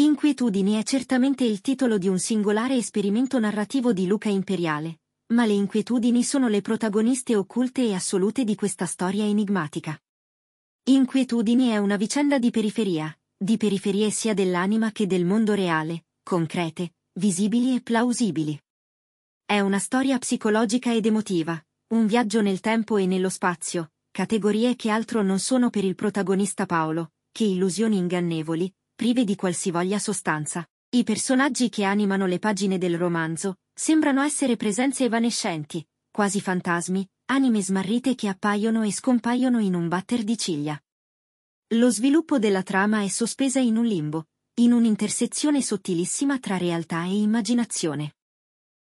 Inquietudini è certamente il titolo di un singolare esperimento narrativo di Luca Imperiale, ma le inquietudini sono le protagoniste occulte e assolute di questa storia enigmatica. Inquietudini è una vicenda di periferia, di periferie sia dell'anima che del mondo reale, concrete, visibili e plausibili. È una storia psicologica ed emotiva, un viaggio nel tempo e nello spazio, categorie che altro non sono per il protagonista Paolo, che illusioni ingannevoli, prive di qualsivoglia sostanza. I personaggi che animano le pagine del romanzo sembrano essere presenze evanescenti, quasi fantasmi, anime smarrite che appaiono e scompaiono in un batter di ciglia. Lo sviluppo della trama è sospesa in un limbo, in un'intersezione sottilissima tra realtà e immaginazione.